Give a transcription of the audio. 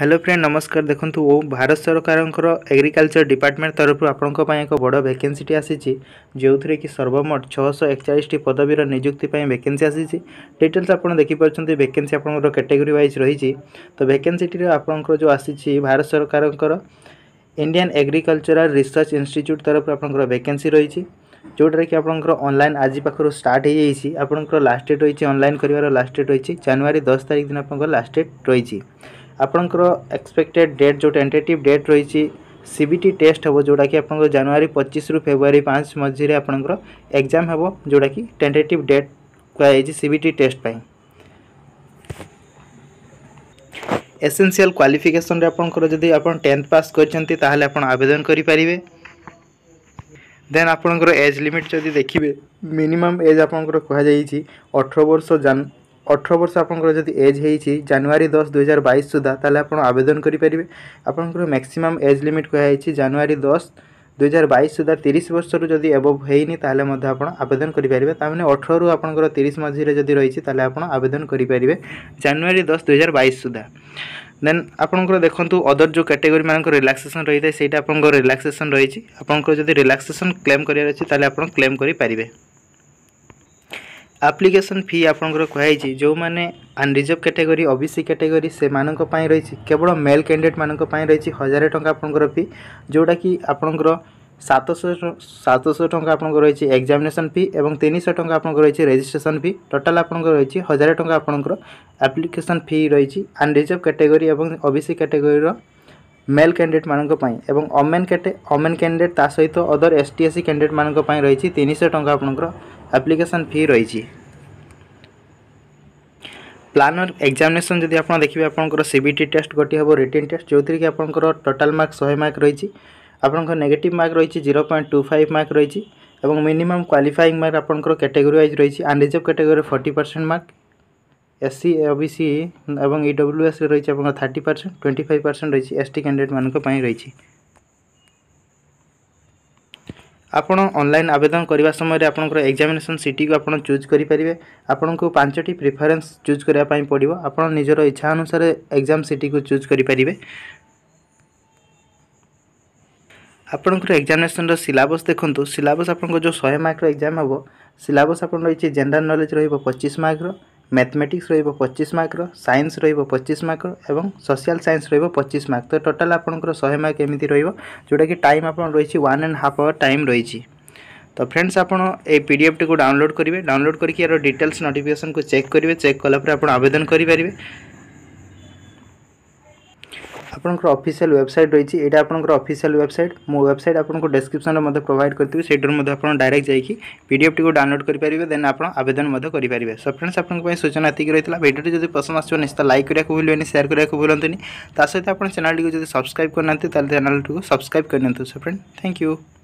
hello friend নমস্কার দেখন্তু ভারত সরকারঙ্কর এগ্রিকালচার ডিপার্টমেন্ট তরফ আপনার এক বড় ভ্যাকেন্সিটি আসিছি যেউথিরে কি সর্বমোট ছশো একচাশটি পদবীর নিযুক্তি ভ্যাকেন্সি আসিছি ডিটেলস আপনার দেখিপারছেন ভ্যাকেন্সি আপনার ক্যাটেগোরি ওয়াইজ রয়েছে তো ভ্যাকেন্সিটি আপনার যে আসিছি ভারত সরকারঙ্কর ইন্ডিয়ান এগ্রিকালচারাল রিসর্চ ইনস্টিচ্ୟୁଟ୍ তরফ আপনার ভ্যাকেন্সি রয়েছে ଯେଉଁଟାରେ କି ଆପଣଙ୍କର ଅନଲାଇନ୍ ଆଜି ପାଖରୁ ଷ୍ଟାର୍ଟ ହୋଇଯାଇଛି ଆପଣଙ୍କର ଲାଷ୍ଟ ଡେଟ୍ ରହିଛି ଅନଲାଇନ୍ କରିବାର ଲାଷ୍ଟ ଡେଟ୍ ରହିଛି ଜାନୁଆରୀ ଦଶ ତାରିଖ ଦିନ ଆପଣଙ୍କର ଲାଷ୍ଟ ଡେଟ୍ ରହିଛି ଆପଣଙ୍କର ଏକ୍ସପେକ୍ଟେଡ୍ ଡେଟ୍ ଯେଉଁ ଟେଣ୍ଟେଟିଭ୍ ଡେଟ୍ ରହିଛି ସିବିଟି ଟେଷ୍ଟ ହେବ ଯେଉଁଟାକି ଆପଣଙ୍କର ଜାନୁଆରୀ ପଚିଶରୁ ଫେବୃଆରୀ ପାଞ୍ଚ ମଝିରେ ଆପଣଙ୍କର ଏକ୍ଜାମ୍ ହେବ ଯେଉଁଟାକି ଟେଣ୍ଟେଟିଭ୍ ଡେଟ୍ କୁହାଯାଇଛି ସିବିଟି ଟେଷ୍ଟ ପାଇଁ ଏସେନ୍ସିଆଲ୍ କ୍ୱାଲିଫିକେସନ୍ରେ ଆପଣଙ୍କର ଯଦି ଆପଣ ଟେନ୍ଥ ପାସ୍ କରିଛନ୍ତି ତାହେଲେ ଆପଣ ଆବେଦନ କରିପାରିବେ ଦେନ୍ ଆପଣଙ୍କର ଏଜ୍ ଲିମିଟ୍ ଯଦି ଦେଖିବେ ମିନିମମ୍ ଏଜ୍ ଆପଣଙ୍କର କୁହାଯାଇଛି ଅଠର ବର୍ଷ ଅଠର ବର୍ଷ ଆପଣଙ୍କର ଯଦି ଏଜ୍ ହେଇଛି ଜାନୁଆରୀ ଦଶ ଦୁଇହଜାର ବାଇଶ ସୁଦ୍ଧା ତାହେଲେ ଆପଣ ଆବେଦନ କରିପାରିବେ ଆପଣଙ୍କର ମ୍ୟାକ୍ସିମମ୍ ଏଜ୍ ଲିମିଟ୍ କୁହାଯାଇଛି ଜାନୁଆରୀ ଦଶ ଦୁଇହଜାର ବାଇଶ ସୁଦ୍ଧା ତିରିଶ ବର୍ଷରୁ ଯଦି ଏବଭ୍ ହେଇନି ତାହେଲେ ମଧ୍ୟ ଆପଣ ଆବେଦନ କରିପାରିବେ ତା'ମାନେ ଅଠରରୁ ଆପଣଙ୍କର ତିରିଶ ମଝିରେ ଯଦି ରହିଛି ତାହେଲେ ଆପଣ ଆବେଦନ କରିପାରିବେ ଜାନୁଆରୀ ଦଶ ଦୁଇହଜାର ବାଇଶ ସୁଦ୍ଧା ଦେନ୍ ଆପଣଙ୍କର ଦେଖନ୍ତୁ ଅଦର ଯେଉଁ କ୍ୟାଟେଗୋରୀମାନଙ୍କର ରିଲାକ୍ସେସନ୍ ରହିଥାଏ ସେଇଟା ଆପଣଙ୍କର ରିଲାକ୍ସେସନ୍ ରହିଛି ଆପଣଙ୍କର ଯଦି ରିଲାକ୍ସେସନ୍ କ୍ଲେମ୍ କରିବାର ଅଛି ତାହେଲେ ଆପଣ କ୍ଲେମ୍ କରିପାରିବେ ଆପ୍ଲିକେସନ୍ ଫି ଆପଣଙ୍କର କୁହାଯାଇଛି ଯେଉଁମାନେ unreserved category O B C category ସେମାନଙ୍କ ପାଇଁ ରହିଛି କେବଳ ମେଲ୍ କ୍ୟାଣ୍ଡିଡେଟ୍ମାନଙ୍କ ପାଇଁ ରହିଛି ହଜାରେ ଟଙ୍କା ଆପଣଙ୍କର ଫି ଯେଉଁଟାକି ଆପଣଙ୍କର ସାତଶହ ସାତଶହ ଟଙ୍କା ଆପଣଙ୍କର ରହିଛି ଏକ୍ଜାମିନେସନ୍ ଫି ଏବଂ ତିନିଶହ ଟଙ୍କା ଆପଣଙ୍କର ରହିଛି ରେଜିଷ୍ଟ୍ରେସନ୍ ଫି ଟୋଟାଲ୍ ଆପଣଙ୍କର ରହିଛି ହଜାରେ ଟଙ୍କା ଆପଣଙ୍କର ଆପ୍ଲିକେସନ୍ ଫି ରହିଛି ଆନ୍ରିଜର୍ଭ କାଟେଗୋରୀ ଏବଂ ଓ ବି ସି କାଟେଗୋରୀର মেল ক্যান্ডিডেটমানক এবং অমেন ক্যাটে অমেন ক্যান্ডিডেট তা সহিত other S T S C ক্যান্ডিডেটমানক রয়েছে তিনশো টঙ্কা আপনার আপ্লিকেসন ফি রয়েছে প্লানর এক্সামিনেসন যদি আপনার দেখবে আপনার সিবিটি টেস্ট গোটি হব রিটেন টেস্ট যেটি কি আপনার টোটাল মার্ক শহে মার্ক রয়েছে আপনার নেগেটিভ মার্ক রয়েছে zero point two five mark রয়েছে এবং মিনিমম কোয়ালিফাইং মার্ক আপনার ক্যাটেগরি ওয়াইজ রয়েছে unreserved category forty percent mark SC OBC এবং ইডব্লুএস e রয়েছে আপনার thirty percent twenty five percent রয়েছে এসটি ক্যান্ডিডেট মানুষ রয়েছে ଆପଣ ଅନଲାଇନ୍ ଆବେଦନ କରିବା ସମୟରେ ଆପଣଙ୍କର ଏକ୍ଜାମିନେସନ୍ ସିଟିକୁ ଆପଣ ଚୁଜ୍ କରିପାରିବେ ଆପଣଙ୍କୁ ପାଞ୍ଚଟି ପ୍ରିଫରେନ୍ସ ଚୁଜ୍ କରିବା ପାଇଁ ପଡ଼ିବ ଆପଣ ନିଜର ଇଚ୍ଛା ଅନୁସାରେ ଏକ୍ଜାମ୍ ସିଟିକୁ ଚୁଜ୍ କରିପାରିବେ ଆପଣଙ୍କର ଏକ୍ଜାମିନେସନ୍ର ସିଲାବସ୍ ଦେଖନ୍ତୁ ସିଲାବସ୍ ଆପଣଙ୍କର ଯେଉଁ ଶହେ ମାର୍କର ଏକ୍ଜାମ୍ ହେବ ସିଲାବସ୍ ଆପଣ ରହିଛି ଜେନେରାଲ୍ ନଲେଜ୍ ରହିବ ପଚିଶ ମାର୍କର ମ୍ୟାଥମେଟିକ୍ସ ରହିବ ପଚିଶ ମାର୍କର ସାଇନ୍ସ ରହିବ ପଚିଶ ମାର୍କର ଏବଂ ସୋସିଆଲ୍ ସାଇନ୍ସ ରହିବ ପଚିଶ ମାର୍କ ତ ଟୋଟାଲ୍ ଆପଣଙ୍କର ଶହେ ମାର୍କ ଏମିତି ରହିବ ଯେଉଁଟାକି ଟାଇମ୍ ଆପଣ ରହିଛି one and half hour time ରହିଛି ତ ଫ୍ରେଣ୍ଡସ୍ ଆପଣ ଏଇ ପି ଡି ଏଫ୍ଟିକୁ ଡାଉନଲୋଡ଼୍ କରିବେ ଡାଉନଲୋଡ଼୍ କରିକି ଏହାର ଡିଟେଲ୍ସ ନୋଟିଫିକେସନ୍କୁ ଚେକ୍ କରିବେ ଚେକ୍ କଲା ପରେ ଆପଣ ଆବେଦନ କରିପାରିବେ আপনকৰ অফিচিয়েল ওয়েবসাইট ৰেচি এডা আপনকৰ অফিচিয়েল ওয়েবসাইট মই ওয়েবসাইট আপোনক ডেসক্রিপচনৰ মতে প্ৰোভাইড কৰিছো সেই ডৰ মতে আপোন ডাইৰেক্ট যাইকি পিডিএফ টি কো ডাউনলোড কৰি পৰিবেন দেন আপোন আবেদন মতে কৰি পৰিবে সো ফ্ৰেণ্ডস আপোনকৈ সূচনাতিক ৰেতলা ভিডিও যদি পছন্দ আছোঁ নিছ ত লাইক কৰি ৰে কো ভুলনি শেয়াৰ কৰি ৰে কো ভুলন্তিনি তাৰ সৈতে আপোন চনাল টি কো যদি সাবস্ক্রাইব কৰনতে তাল চনাল টু সাবস্ক্রাইব কৰি নতো সো ফ্ৰেণ্ড থ্যাংক ইউ